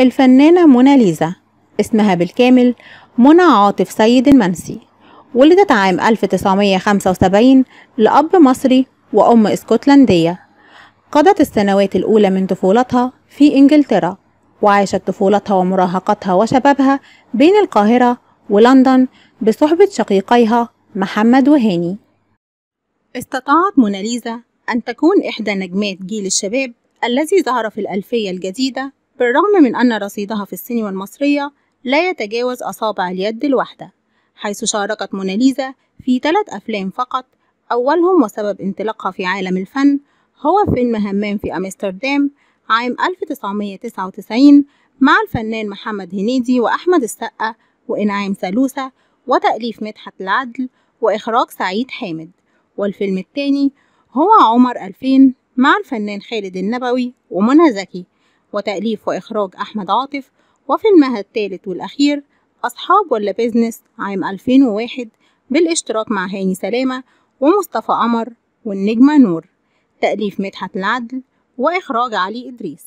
الفنانة موناليزا اسمها بالكامل منى عاطف سيد المنسي ولدت عام 1975 لأب مصري وأم اسكتلندية قضت السنوات الأولى من طفولتها في إنجلترا وعاشت طفولتها ومراهقتها وشبابها بين القاهرة ولندن بصحبة شقيقيها محمد وهاني استطاعت موناليزا أن تكون إحدى نجمات جيل الشباب الذي ظهر في الألفية الجديدة بالرغم من أن رصيدها في السينما المصرية لا يتجاوز أصابع اليد الواحدة حيث شاركت موناليزا في ثلاث أفلام فقط أولهم وسبب انطلاقها في عالم الفن هو فيلم همام في أمستردام عام 1999 مع الفنان محمد هنيدي وأحمد السقا وإنعام ثالوثة وتأليف مدحت العدل وإخراج سعيد حامد والفيلم الثاني هو عمر 2000 مع الفنان خالد النبوي ومنى زكي وتأليف وإخراج أحمد عاطف وفيلمها الثالث والأخير أصحاب ولا بيزنس عام 2001 بالاشتراك مع هاني سلامة ومصطفى قمر والنجمة نور تأليف مدحت العدل وإخراج علي إدريس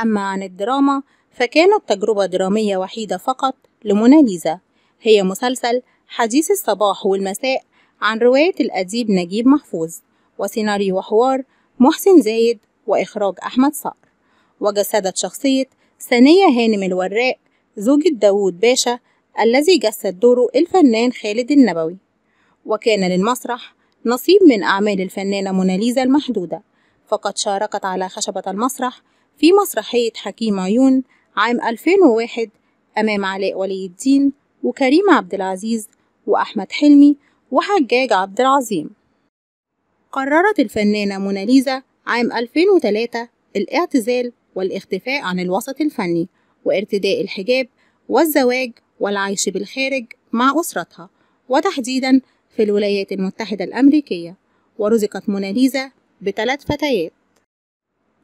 أما عن الدراما فكانت تجربة درامية وحيدة فقط لموناليزا هي مسلسل حديث الصباح والمساء عن رواية الأديب نجيب محفوظ وسيناريو وحوار محسن زايد وإخراج أحمد صقر وجسدت شخصية ثانية هانم الوراق زوجة داوود باشا الذي جسد دوره الفنان خالد النبوي وكان للمسرح نصيب من أعمال الفنانة موناليزا المحدودة فقد شاركت على خشبة المسرح في مسرحية حكيم عيون عام 2001 أمام علاء ولي الدين وكريم عبد العزيز وأحمد حلمي وحجاج عبد العظيم قررت الفنانة موناليزا عام 2003 الاعتزال والاختفاء عن الوسط الفني وارتداء الحجاب والزواج والعيش بالخارج مع أسرتها وتحديدا في الولايات المتحدة الأمريكية ورزقت موناليزا بثلاث فتيات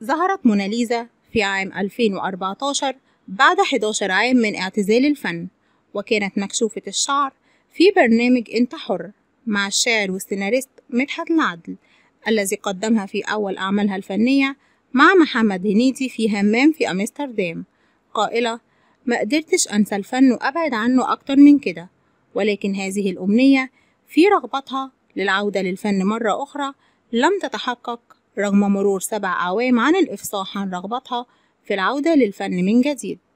ظهرت موناليزا في عام 2014 بعد 11 عام من اعتزال الفن وكانت مكشوفة الشعر في برنامج أنت حر مع الشاعر والسيناريست مدحت العدل الذي قدمها في أول أعمالها الفنية مع محمد هنيدي في همام في أمستردام قائلة ما قدرتش أنسى الفن وأبعد عنه أكتر من كده ولكن هذه الأمنية في رغبتها للعودة للفن مرة أخرى لم تتحقق رغم مرور سبع أعوام عن الإفصاح عن رغبتها في العودة للفن من جديد